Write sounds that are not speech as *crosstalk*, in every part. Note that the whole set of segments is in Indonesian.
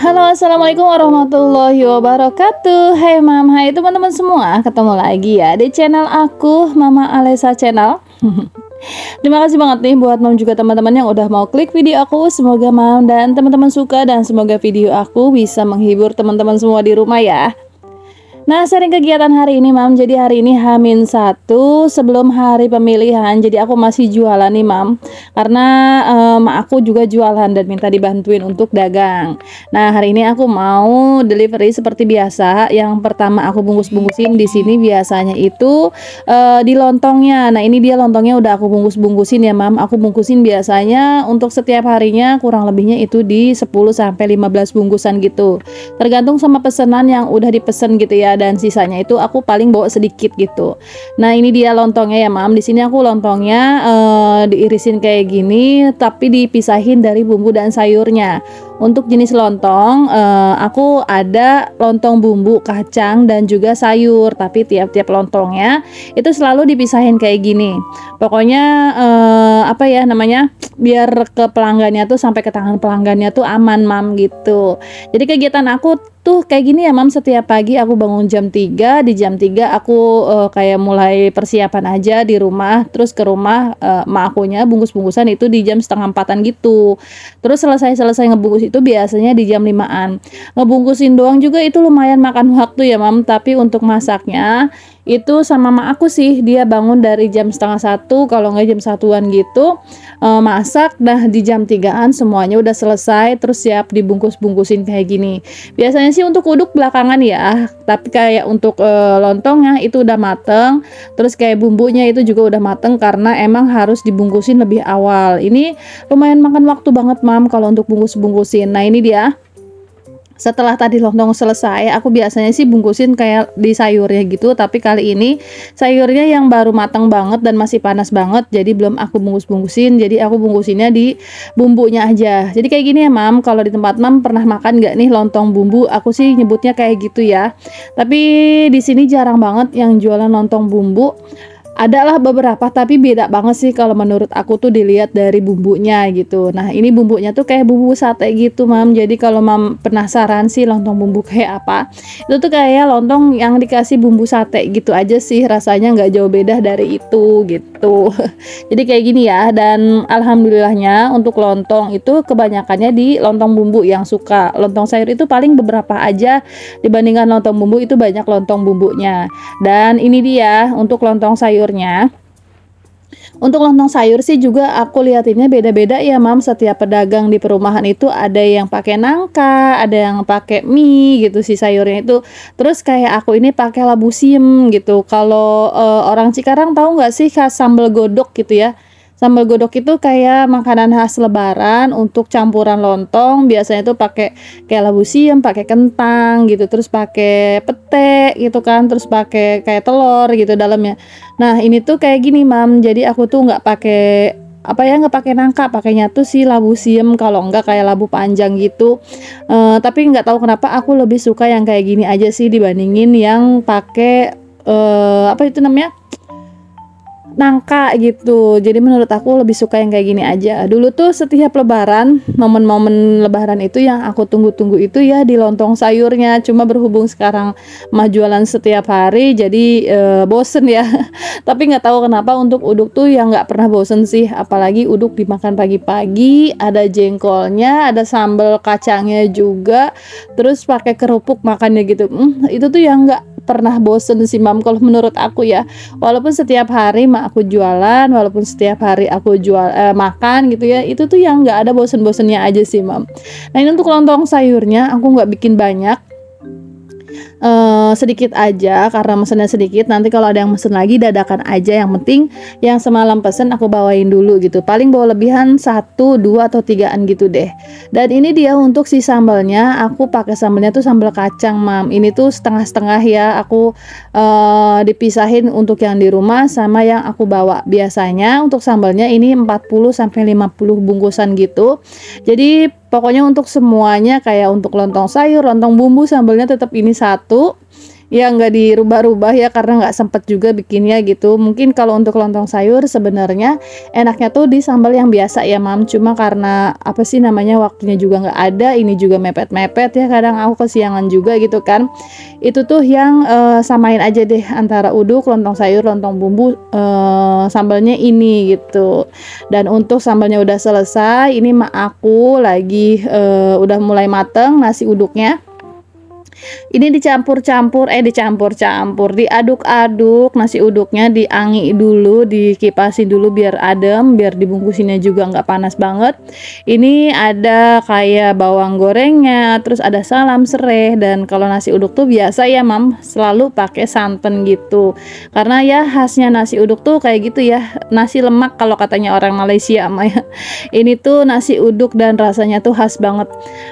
Halo assalamualaikum warahmatullahi wabarakatuh Hai mam, hai teman-teman semua Ketemu lagi ya di channel aku Mama Alesa Channel *laughs* Terima kasih banget nih buat mam juga teman-teman yang udah mau klik video aku Semoga mam dan teman-teman suka dan semoga video aku bisa menghibur teman-teman semua di rumah ya Nah, sering kegiatan hari ini, Mam. Jadi hari ini Hamin satu sebelum hari pemilihan. Jadi aku masih jualan nih, Mam. Karena um, aku juga jualan dan minta dibantuin untuk dagang. Nah, hari ini aku mau delivery seperti biasa. Yang pertama aku bungkus-bungkusin di sini biasanya itu uh, di lontongnya. Nah, ini dia lontongnya udah aku bungkus-bungkusin ya, Mam. Aku bungkusin biasanya untuk setiap harinya kurang lebihnya itu di 10 15 bungkusan gitu. Tergantung sama pesanan yang udah dipesan gitu ya dan sisanya itu aku paling bawa sedikit gitu. Nah, ini dia lontongnya ya, Mam. Di sini aku lontongnya uh, diirisin kayak gini tapi dipisahin dari bumbu dan sayurnya. Untuk jenis lontong, eh, aku ada lontong bumbu kacang dan juga sayur, tapi tiap-tiap lontongnya itu selalu dipisahin kayak gini. Pokoknya eh, apa ya namanya? biar ke pelanggannya tuh sampai ke tangan pelanggannya tuh aman, Mam gitu. Jadi kegiatan aku tuh kayak gini ya mam setiap pagi aku bangun jam 3 di jam 3 aku eh, kayak mulai persiapan aja di rumah terus ke rumah eh, mak akunya bungkus-bungkusan itu di jam setengah empatan gitu terus selesai-selesai ngebungkus itu biasanya di jam 5-an. Ngebungkusin doang juga itu lumayan makan waktu ya, Mam, tapi untuk masaknya itu sama mak aku sih dia bangun dari jam setengah satu kalau nggak jam satuan gitu e, masak dah di jam tigaan semuanya udah selesai terus siap dibungkus-bungkusin kayak gini biasanya sih untuk uduk belakangan ya tapi kayak untuk e, lontongnya itu udah mateng terus kayak bumbunya itu juga udah mateng karena emang harus dibungkusin lebih awal ini lumayan makan waktu banget mam kalau untuk bungkus-bungkusin nah ini dia setelah tadi lontong selesai, aku biasanya sih bungkusin kayak di sayurnya gitu, tapi kali ini sayurnya yang baru matang banget dan masih panas banget, jadi belum aku bungkus-bungkusin, jadi aku bungkusinnya di bumbunya aja. Jadi kayak gini ya, Mam, kalau di tempat Mam pernah makan gak nih lontong bumbu? Aku sih nyebutnya kayak gitu ya. Tapi di sini jarang banget yang jualan lontong bumbu adalah beberapa tapi beda banget sih kalau menurut aku tuh dilihat dari bumbunya gitu. Nah, ini bumbunya tuh kayak bumbu sate gitu, Mam. Jadi kalau Mam penasaran sih lontong bumbu kayak apa, itu tuh kayak lontong yang dikasih bumbu sate gitu aja sih rasanya nggak jauh beda dari itu gitu. *laughs* Jadi kayak gini ya dan alhamdulillahnya untuk lontong itu kebanyakannya di lontong bumbu yang suka. Lontong sayur itu paling beberapa aja dibandingkan lontong bumbu itu banyak lontong bumbunya. Dan ini dia untuk lontong sayur sayurnya. Untuk lontong sayur sih juga aku liatinnya beda-beda ya mam setiap pedagang di perumahan itu ada yang pakai nangka, ada yang pakai mie gitu si sayurnya itu. Terus kayak aku ini pakai labu sim gitu. Kalau uh, orang Cikarang tahu nggak sih khas sambal godok gitu ya? Sambal godok itu kayak makanan khas lebaran untuk campuran lontong, biasanya itu pakai kayak labu siam, pakai kentang gitu, terus pakai pete gitu kan, terus pakai kayak telur gitu dalamnya. Nah, ini tuh kayak gini, Mam. Jadi aku tuh nggak pakai apa ya nggak pakai nangka pakainya tuh si labu siam kalau nggak kayak labu panjang gitu uh, tapi nggak tahu kenapa aku lebih suka yang kayak gini aja sih dibandingin yang pakai uh, apa itu namanya nangka gitu. Jadi menurut aku lebih suka yang kayak gini aja. Dulu tuh setiap lebaran, momen-momen lebaran itu yang aku tunggu-tunggu itu ya di lontong sayurnya. Cuma berhubung sekarang mah jualan setiap hari jadi e, bosen ya. *laughs* Tapi nggak tahu kenapa untuk uduk tuh yang nggak pernah bosen sih. Apalagi uduk dimakan pagi-pagi, ada jengkolnya, ada sambal kacangnya juga. Terus pakai kerupuk makannya gitu. Hmm, itu tuh yang nggak pernah bosen sih mam kalau menurut aku ya walaupun setiap hari mak aku jualan walaupun setiap hari aku jual eh, makan gitu ya itu tuh yang nggak ada bosen-bosennya aja sih mam nah ini untuk lontong sayurnya aku nggak bikin banyak Eh, sedikit aja karena mesennya sedikit nanti kalau ada yang mesen lagi dadakan aja yang penting yang semalam pesen aku bawain dulu gitu paling bawa lebihan satu dua atau tigaan gitu deh dan ini dia untuk si sambalnya aku pakai sambalnya tuh sambal kacang mam ini tuh setengah-setengah ya aku uh, dipisahin untuk yang di rumah sama yang aku bawa biasanya untuk sambalnya ini 40 sampai 50 bungkusan gitu jadi pokoknya untuk semuanya kayak untuk lontong sayur, lontong bumbu sambalnya tetap ini satu satu ya nggak dirubah-rubah ya karena nggak sempet juga bikinnya gitu mungkin kalau untuk lontong sayur sebenarnya enaknya tuh di sambal yang biasa ya mam cuma karena apa sih namanya waktunya juga nggak ada ini juga mepet-mepet ya kadang aku kesiangan juga gitu kan itu tuh yang uh, samain aja deh antara uduk lontong sayur lontong bumbu uh, sambalnya ini gitu dan untuk sambalnya udah selesai ini mak aku lagi uh, udah mulai mateng nasi uduknya ini dicampur-campur, eh dicampur-campur, diaduk-aduk nasi uduknya, diangi dulu, dikipasin dulu biar adem, biar dibungkusinnya juga nggak panas banget. Ini ada kayak bawang gorengnya, terus ada salam serai dan kalau nasi uduk tuh biasa ya mam selalu pakai santan gitu. Karena ya khasnya nasi uduk tuh kayak gitu ya, nasi lemak kalau katanya orang Malaysia Maya. Ini tuh nasi uduk dan rasanya tuh khas banget.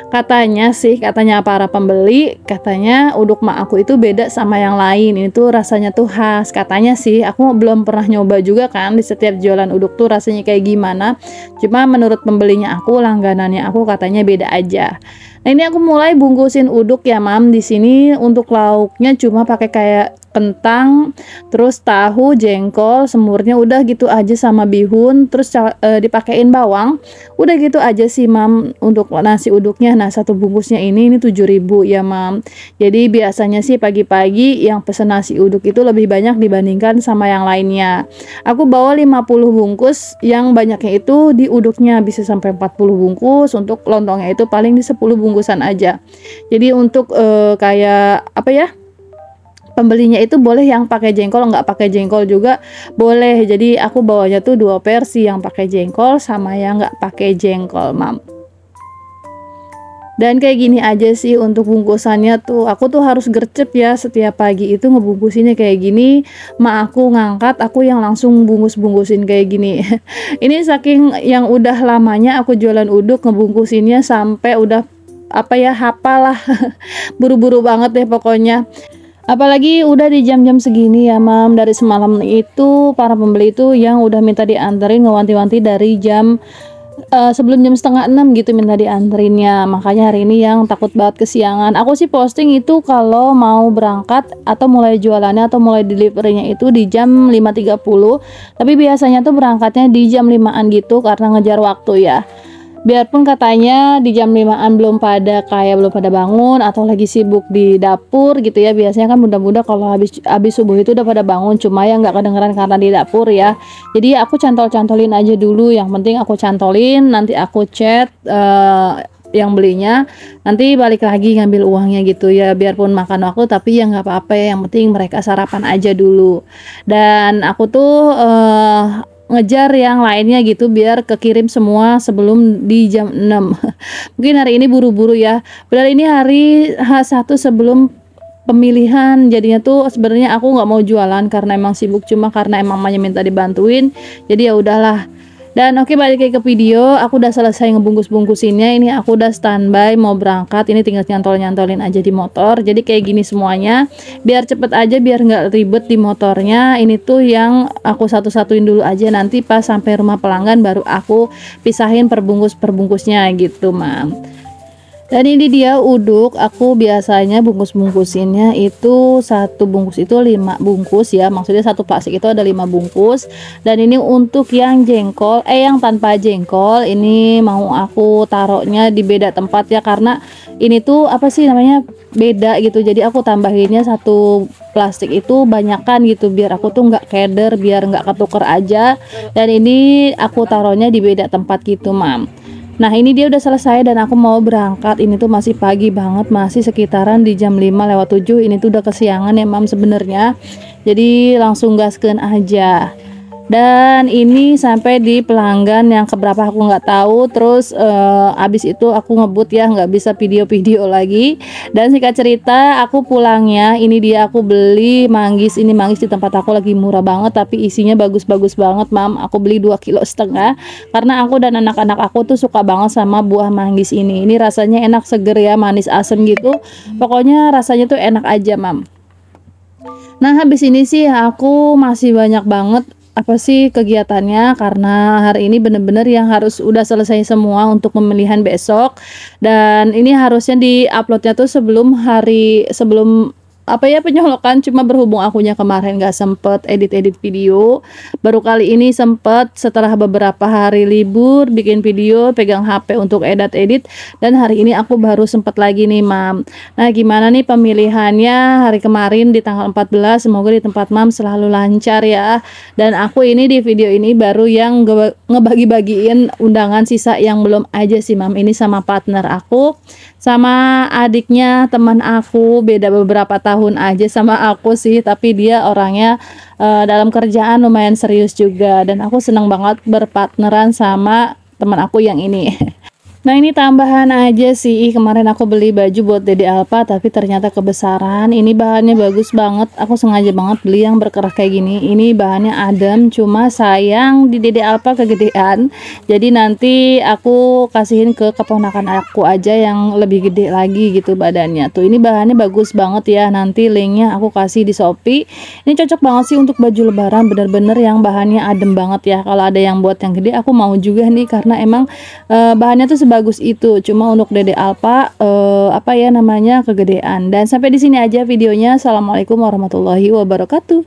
Katanya sih, katanya para pembeli katanya uduk mak aku itu beda sama yang lain ini tuh rasanya tuh khas katanya sih aku belum pernah nyoba juga kan di setiap jualan uduk tuh rasanya kayak gimana cuma menurut pembelinya aku langganannya aku katanya beda aja nah ini aku mulai bungkusin uduk ya mam di sini untuk lauknya cuma pakai kayak kentang, terus tahu, jengkol, semurnya udah gitu aja sama bihun, terus e, dipakein bawang. Udah gitu aja sih, Mam, untuk nasi uduknya. Nah, satu bungkusnya ini ini ribu ya, Mam. Jadi biasanya sih pagi-pagi yang pesen nasi uduk itu lebih banyak dibandingkan sama yang lainnya. Aku bawa 50 bungkus, yang banyaknya itu di uduknya bisa sampai 40 bungkus, untuk lontongnya itu paling di 10 bungkusan aja. Jadi untuk e, kayak apa ya? pembelinya itu boleh yang pakai jengkol nggak pakai jengkol juga boleh jadi aku bawanya tuh dua versi yang pakai jengkol sama yang nggak pakai jengkol mam dan kayak gini aja sih untuk bungkusannya tuh aku tuh harus gercep ya setiap pagi itu ngebungkusinnya kayak gini ma aku ngangkat aku yang langsung bungkus-bungkusin kayak gini *laughs* ini saking yang udah lamanya aku jualan uduk ngebungkusinnya sampai udah apa ya hafal lah *laughs* buru-buru banget deh pokoknya Apalagi udah di jam-jam segini ya mam Dari semalam itu para pembeli itu yang udah minta dianterin ngewanti-wanti dari jam uh, sebelum jam setengah enam gitu minta dianterinnya Makanya hari ini yang takut banget kesiangan Aku sih posting itu kalau mau berangkat atau mulai jualannya atau mulai deliverynya itu di jam 5.30 Tapi biasanya tuh berangkatnya di jam 5an gitu karena ngejar waktu ya biarpun katanya di jam 5an belum pada kayak belum pada bangun atau lagi sibuk di dapur gitu ya biasanya kan bunda-bunda kalau habis habis subuh itu udah pada bangun cuma ya nggak kedengeran karena di dapur ya jadi aku cantol-cantolin aja dulu yang penting aku cantolin nanti aku chat uh, yang belinya nanti balik lagi ngambil uangnya gitu ya biarpun makan aku tapi ya nggak apa-apa ya yang penting mereka sarapan aja dulu dan aku tuh uh, ngejar yang lainnya gitu biar kekirim semua sebelum di jam 6 *laughs* mungkin hari ini buru-buru ya padahal ini hari H1 sebelum pemilihan jadinya tuh sebenarnya aku nggak mau jualan karena emang sibuk cuma karena emang mamanya minta dibantuin jadi ya udahlah dan oke okay, balik lagi ke video, aku udah selesai ngebungkus-bungkusinnya. Ini aku udah standby mau berangkat. Ini tinggal nyantol-nyantolin aja di motor. Jadi kayak gini semuanya. Biar cepet aja, biar nggak ribet di motornya. Ini tuh yang aku satu-satuin dulu aja. Nanti pas sampai rumah pelanggan baru aku pisahin perbungkus-perbungkusnya gitu, mam dan ini dia uduk aku biasanya bungkus-bungkusinnya itu satu bungkus itu lima bungkus ya maksudnya satu plastik itu ada lima bungkus dan ini untuk yang jengkol eh yang tanpa jengkol ini mau aku taruhnya di beda tempat ya karena ini tuh apa sih namanya beda gitu jadi aku tambahinnya satu plastik itu banyakan gitu biar aku tuh nggak keder biar nggak ketuker aja dan ini aku taruhnya di beda tempat gitu mam Nah ini dia udah selesai dan aku mau berangkat Ini tuh masih pagi banget Masih sekitaran di jam 5 lewat 7 Ini tuh udah kesiangan ya mam sebenarnya Jadi langsung gaskan aja dan ini sampai di pelanggan yang keberapa aku nggak tahu terus uh, abis itu aku ngebut ya nggak bisa video-video lagi dan singkat cerita aku pulangnya ini dia aku beli manggis ini manggis di tempat aku lagi murah banget tapi isinya bagus-bagus banget mam aku beli 2 kilo setengah karena aku dan anak-anak aku tuh suka banget sama buah manggis ini ini rasanya enak seger ya manis asem gitu pokoknya rasanya tuh enak aja mam Nah habis ini sih aku masih banyak banget apa sih kegiatannya karena hari ini benar-benar yang harus udah selesai semua untuk pemilihan besok dan ini harusnya di uploadnya tuh sebelum hari sebelum apa ya penyolokan cuma berhubung akunya kemarin gak sempet edit-edit video baru kali ini sempet setelah beberapa hari libur bikin video pegang HP untuk edit-edit dan hari ini aku baru sempet lagi nih mam nah gimana nih pemilihannya hari kemarin di tanggal 14 semoga di tempat mam selalu lancar ya dan aku ini di video ini baru yang ngebagi-bagiin undangan sisa yang belum aja sih mam ini sama partner aku sama adiknya teman aku beda beberapa tahun tahun aja sama aku sih tapi dia orangnya uh, dalam kerjaan lumayan serius juga dan aku senang banget berpartneran sama teman aku yang ini *laughs* Nah ini tambahan aja sih, kemarin aku beli baju buat Dede Alpa tapi ternyata kebesaran. Ini bahannya bagus banget, aku sengaja banget beli yang berkerah kayak gini. Ini bahannya adem, cuma sayang di Dede Alpa kegedean. Jadi nanti aku kasihin ke keponakan aku aja yang lebih gede lagi gitu badannya. Tuh ini bahannya bagus banget ya, nanti linknya aku kasih di Shopee. Ini cocok banget sih untuk baju lebaran, bener-bener yang bahannya adem banget ya. Kalau ada yang buat yang gede aku mau juga nih karena emang e, bahannya tuh sebagus itu. Cuma untuk Dede Alpa eh, apa ya namanya kegedean. Dan sampai di sini aja videonya. Assalamualaikum warahmatullahi wabarakatuh.